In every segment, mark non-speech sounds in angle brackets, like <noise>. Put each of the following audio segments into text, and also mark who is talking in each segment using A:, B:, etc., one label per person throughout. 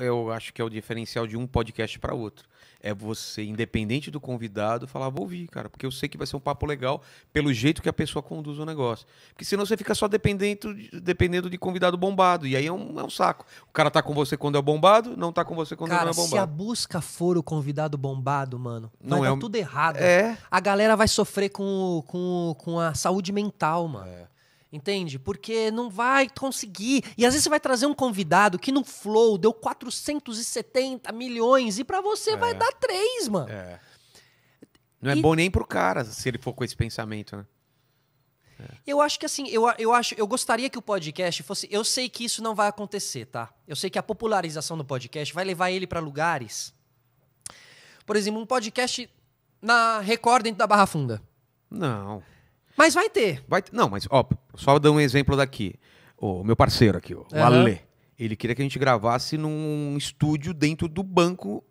A: eu acho que é o diferencial de um podcast para outro. É você, independente do convidado, falar, vou ouvir, cara, porque eu sei que vai ser um papo legal pelo jeito que a pessoa conduz o negócio. Porque senão você fica só dependendo, dependendo de convidado bombado. E aí é um, é um saco. O cara tá com você quando é bombado, não tá com você quando cara, não é bombado. Se a
B: busca for o convidado bombado, mano, não vai é dar tudo errado. É... A galera vai sofrer com, com, com a saúde mental, mano. É. Entende? Porque não vai conseguir. E às vezes você vai trazer um convidado que no Flow deu 470 milhões e para você é. vai dar 3,
A: mano. É. Não é e... bom nem pro cara se ele for com esse pensamento, né?
B: É. Eu acho que assim, eu, eu acho, eu gostaria que o podcast fosse. Eu sei que isso não vai acontecer, tá? Eu sei que a popularização do podcast vai levar ele para lugares. Por exemplo, um podcast na Record dentro da Barra Funda.
A: Não. Mas vai ter. Vai ter. Não, mas ó, só dar um exemplo daqui. O meu parceiro aqui, o uhum. ele queria que a gente gravasse num estúdio dentro do banco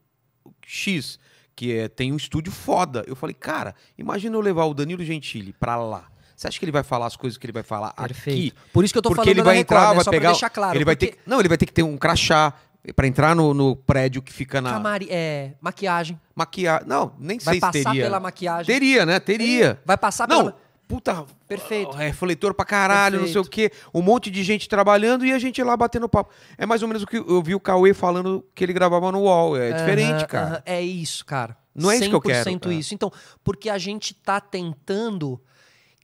A: X, que é, tem um estúdio foda. Eu falei, cara, imagina eu levar o Danilo Gentili pra lá. Você acha que ele vai falar as coisas que ele vai falar Perfeito. aqui? Por isso que eu tô porque falando ele vai Record, né? Só pegar, deixar claro. Ele vai ter, não, ele vai ter que ter um crachá para entrar no, no, prédio que fica na
B: Camari, é, maquiagem. Maquiagem. Não, nem vai sei se teria. Vai passar pela maquiagem. Teria,
A: né? Teria. Vai passar não, pela puta. Perfeito. Refletor pra caralho, Perfeito. não sei o quê. Um monte de gente trabalhando e a gente lá batendo papo. É mais ou menos o que eu vi o Cauê falando que ele gravava no UOL. É uh -huh, diferente, cara. Uh -huh.
B: É isso, cara. Não é isso que eu quero. 100% isso. Então, porque a gente tá tentando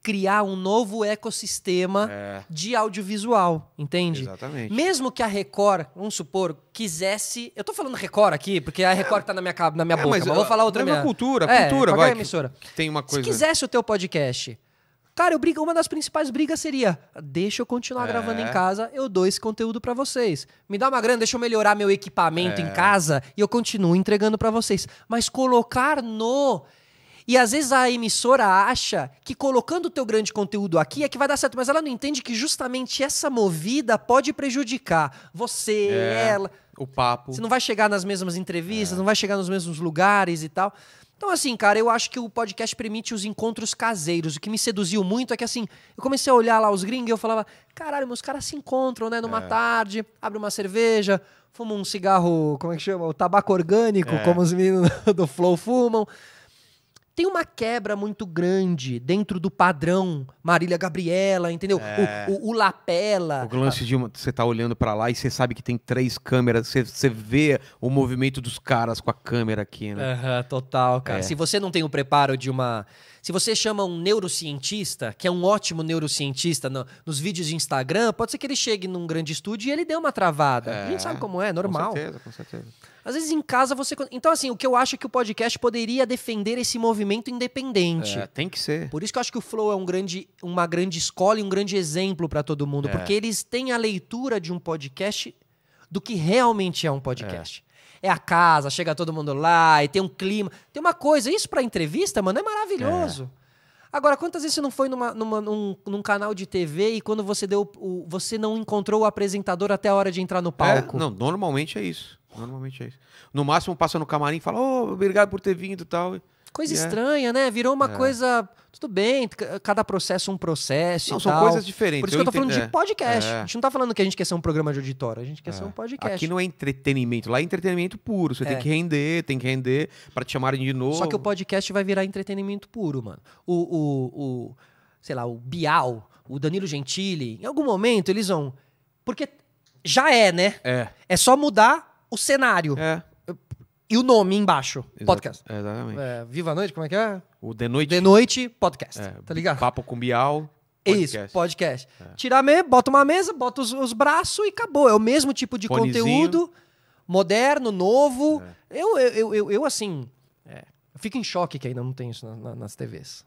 B: criar um novo ecossistema é. de audiovisual, entende? Exatamente. Mesmo que a Record, vamos supor, quisesse. Eu tô falando Record aqui, porque a Record é. tá na minha, na minha é, boca, mas, mas vou falar outra mesma minha... cultura, é, cultura, vai. emissora. Tem uma coisa. Se quisesse o teu podcast Cara, eu uma das principais brigas seria: deixa eu continuar é. gravando em é. casa, eu dou esse conteúdo para vocês. Me dá uma grana, deixa eu melhorar meu equipamento é. em casa e eu continuo entregando para vocês. Mas colocar no e às vezes a emissora acha que colocando o teu grande conteúdo aqui é que vai dar certo, mas ela não entende que justamente essa movida pode prejudicar você, é, ela.
A: O papo. Você não
B: vai chegar nas mesmas entrevistas, é. não vai chegar nos mesmos lugares e tal. Então, assim, cara, eu acho que o podcast permite os encontros caseiros. O que me seduziu muito é que, assim, eu comecei a olhar lá os gringos e eu falava, caralho, meus caras se encontram, né? Numa é. tarde, abre uma cerveja, fuma um cigarro, como é que chama? O tabaco orgânico, é. como os meninos <laughs> do Flow fumam tem uma quebra muito grande dentro do padrão Marília Gabriela, entendeu? É. O, o, o, lapela. O lance
A: de você tá olhando para lá e você sabe que tem três câmeras, você, você vê o movimento dos caras com a câmera aqui, né? Uhum, total, cara. É. Se
B: você não tem o preparo de uma se você chama um neurocientista, que é um ótimo neurocientista no, nos vídeos de Instagram, pode ser que ele chegue num grande estúdio e ele dê uma travada. É, a gente é, sabe como é, normal. Com certeza, com certeza. Às vezes em casa você. Então, assim, o que eu acho é que o podcast poderia defender esse movimento independente. É, tem que ser. Por isso que eu acho que o Flow é um grande, uma grande escola e um grande exemplo para todo mundo, é. porque eles têm a leitura de um podcast do que realmente é um podcast. É é a casa, chega todo mundo lá e tem um clima. Tem uma coisa, isso pra entrevista, mano, é maravilhoso. É. Agora, quantas vezes você não foi numa, numa, num, num, canal de TV e quando você deu o, você não encontrou o apresentador até a hora de entrar no é, palco? É,
A: não, normalmente é isso. Normalmente é isso. No máximo passa no camarim e fala, ô, oh, obrigado por ter vindo e tal. Coisa yeah.
B: estranha, né? Virou uma é. coisa. Tudo bem, cada processo um processo. Não, são tal. coisas diferentes. Por isso eu que eu tô falando de é. podcast. É. A gente não tá falando que a gente quer ser um programa de auditório, a gente quer é. ser um podcast. Aqui não
A: é entretenimento, lá é entretenimento puro. Você tem é. que render, tem que render para te chamarem de novo. Só que o podcast vai virar entretenimento puro, mano.
B: O, o, o sei lá, o Bial, o Danilo Gentili, em algum momento eles vão. Porque já é, né? É. É só mudar o cenário. É. E o nome embaixo, Exato, podcast. Exatamente. É, Viva a Noite, como é que
A: é? O De Noite. De Noite, podcast, é, tá ligado? Papo com Bial, podcast. Isso,
B: podcast. É. Tirar mesmo, bota uma mesa, bota os, os braços e acabou. É o mesmo tipo de Fonezinho. conteúdo, moderno, novo. É. Eu, eu, eu, eu, assim, é, eu fico em choque que ainda não tem isso na, na, nas TVs.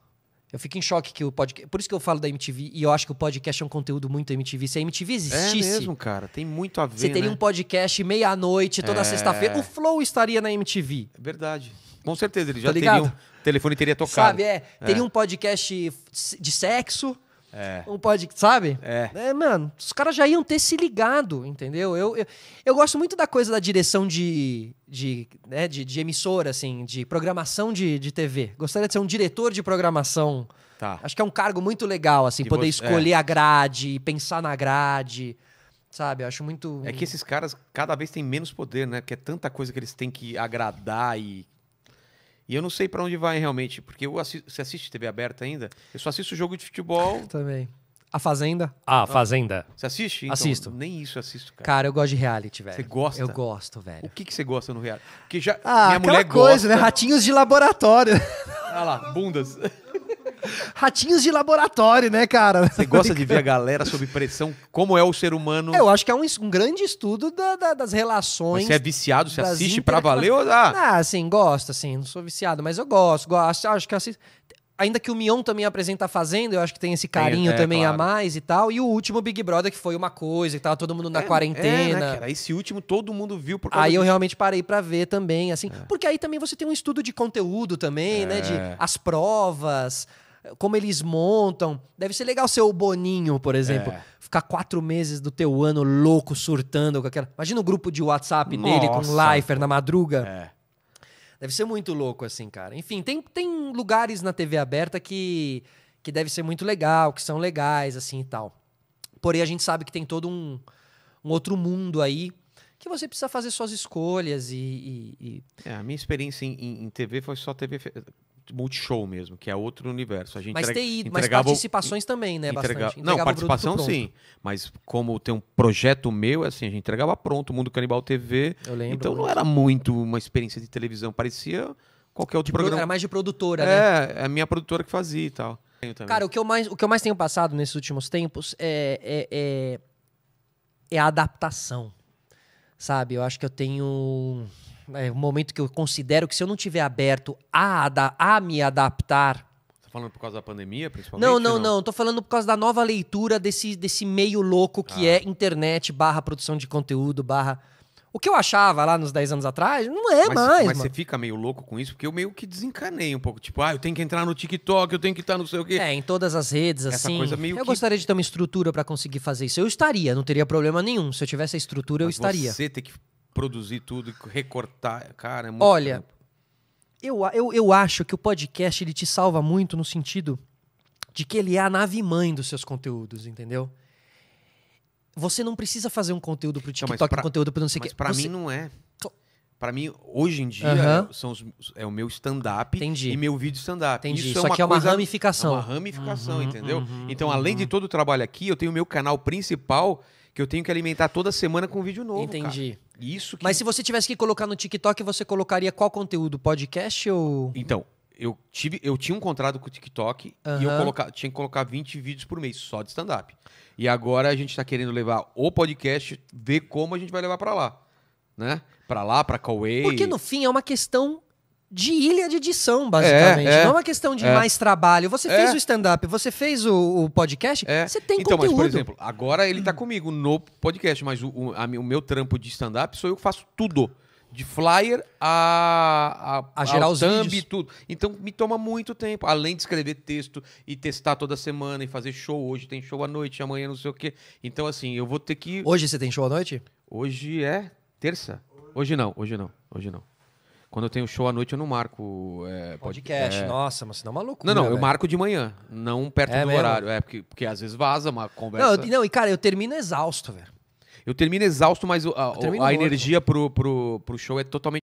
B: Eu fico em choque que o podcast. Por isso que eu falo da MTV e eu acho que o podcast é um conteúdo muito MTV. Se a MTV é existisse. É mesmo, cara. Tem muito a ver. Você teria né? um podcast meia-noite, toda é... sexta-feira. O Flow estaria na MTV. É verdade.
A: Com certeza, ele já tá teria um telefone teria tocado. Sabe, é. Teria é. um
B: podcast de sexo. É. Um pode, sabe? É. é mano, os caras já iam ter se ligado, entendeu? Eu, eu, eu, gosto muito da coisa da direção de, de, né, de, de emissora, assim, de programação de, de TV. Gostaria de ser um diretor de programação. Tá. Acho que é um cargo muito legal, assim, poder você, escolher é. a grade,
A: pensar na grade. Sabe, eu acho muito. É que esses caras cada vez têm menos poder, né? Porque é tanta coisa que eles têm que agradar e e eu não sei para onde vai realmente, porque eu assisto, você assiste TV aberta ainda? Eu só assisto jogo de futebol.
B: <laughs> Também. A Fazenda.
A: Ah, Fazenda. Você assiste? Então, assisto. Nem isso eu assisto, cara. Cara, eu gosto de reality, velho. Você gosta? Eu gosto, velho. O que, que você gosta no reality? Porque já. Ah, minha mulher coisa, né? gosta. né? Ratinhos
B: de laboratório. <laughs>
A: Ah lá, bundas. <laughs>
B: <laughs> Ratinhos de laboratório, né, cara? Você gosta de ver a
A: <laughs> galera sob pressão, como é o ser humano. É, eu
B: acho que é um, um grande estudo da, da, das relações. Mas você é viciado,
A: você assiste inter... pra valer ou dá?
B: Ah, sim, gosto, assim, não sou viciado, mas eu gosto, gosto
A: acho que assisto. Ainda que
B: o Mion também apresenta a Fazenda, eu acho que tem esse carinho é, é, também claro. a mais e tal. E o último Big Brother, que foi uma coisa, que tava todo mundo na é, quarentena. É, né, cara?
A: Esse último todo mundo viu. Por aí eu
B: realmente parei para ver também, assim. É. Porque aí também você tem um estudo de conteúdo também, né? De é. as provas, como eles montam. Deve ser legal ser o Boninho, por exemplo. É. Ficar quatro meses do teu ano louco, surtando com aquela. Imagina o grupo de WhatsApp Nossa, dele com o Lifer na madruga. É. Deve ser muito louco, assim, cara. Enfim, tem, tem lugares na TV aberta que, que deve ser muito legal, que são legais, assim e tal. Porém, a gente sabe que tem todo um, um outro mundo aí que você precisa fazer suas
A: escolhas e. e, e... É, a minha experiência em, em, TV foi só TV multishow mesmo, que é outro universo. A gente mas entrega, TI, mas participações também, né? Entrega, bastante. não, participação sim. Mas como tem um projeto meu, é assim, a gente entregava pronto, Mundo Canibal TV. Eu lembro. Então não era muito uma experiência de televisão, parecia qualquer outro de programa. Era mais de produtora, né? é, né? É, a minha produtora que fazia e tal. Cara, o
B: que, eu mais, o que eu mais tenho passado nesses últimos tempos é, é, é, é a adaptação. Sabe? Eu acho que eu tenho é, é um momento que eu considero que se eu não tiver aberto a, a me
A: adaptar Tá falando por causa da pandemia, principalmente? Não, não, não, não.
B: Tô falando por causa da nova leitura desse, desse meio louco que ah. é internet barra produção de conteúdo, barra. O que eu achava
A: lá nos 10 anos atrás, não é mas, mais. Mas mano. você fica meio louco com isso, porque eu meio que desencanei um pouco. Tipo, ah, eu tenho que entrar no TikTok, eu tenho que estar tá no sei o quê. É, em todas as redes, Essa assim. Coisa meio eu que... gostaria de ter uma estrutura para
B: conseguir fazer isso. Eu estaria, não teria problema nenhum. Se eu tivesse a estrutura, mas eu estaria.
A: Você ter que produzir tudo, recortar. Cara, é muito Olha,
B: eu, eu, eu acho que o podcast ele te salva muito no sentido de que ele é a nave mãe dos seus conteúdos, entendeu? Você não precisa fazer um conteúdo pro TikTok, não, pra, um conteúdo pro não sei o que. Mas pra Você... mim
A: não é. Para mim, hoje em dia, uhum. são os, é o meu stand-up e meu vídeo stand-up. Isso, Isso é aqui é uma coisa, ramificação. É uma ramificação, uhum, entendeu? Uhum, então, uhum, além de uhum. todo o trabalho aqui, eu tenho o meu canal principal que eu tenho que alimentar toda semana com um vídeo novo. Entendi. Cara. Isso que... Mas se você tivesse que colocar no TikTok, você colocaria qual conteúdo? Podcast ou. Então, eu, tive, eu tinha um contrato com o TikTok e eu coloca, tinha que colocar 20 vídeos por mês só de stand-up. E agora a gente está querendo levar o podcast, ver como a gente vai levar para lá. Né? Para lá, para Cauê. Porque no
B: fim é uma questão de ilha de edição, basicamente. É, é, não é uma questão de é. mais trabalho. Você é. fez o stand-up, você fez o, o podcast, é. você tem então, conteúdo. Então, mas, por exemplo,
A: agora ele está comigo no podcast, mas o, o, a, o meu trampo de stand-up sou eu que faço tudo. De flyer a, a, a gerar os thumb, vídeos. tudo. Então me toma muito tempo. Além de escrever texto e testar toda semana e fazer show. Hoje tem show à noite, amanhã não sei o quê. Então, assim, eu vou ter que. Hoje você tem show à noite? Hoje é terça. Hoje não, hoje não, hoje não. Quando eu tenho show à noite, eu não marco. É, podcast, é... nossa, mas senão é uma loucura. Não, não, eu marco de manhã, não perto é do mesmo? horário. É, porque, porque às vezes vaza uma conversa. Não, eu, não e
B: cara, eu termino exausto, velho.
A: Eu termino exausto, mas a, a energia pro, pro, pro show é totalmente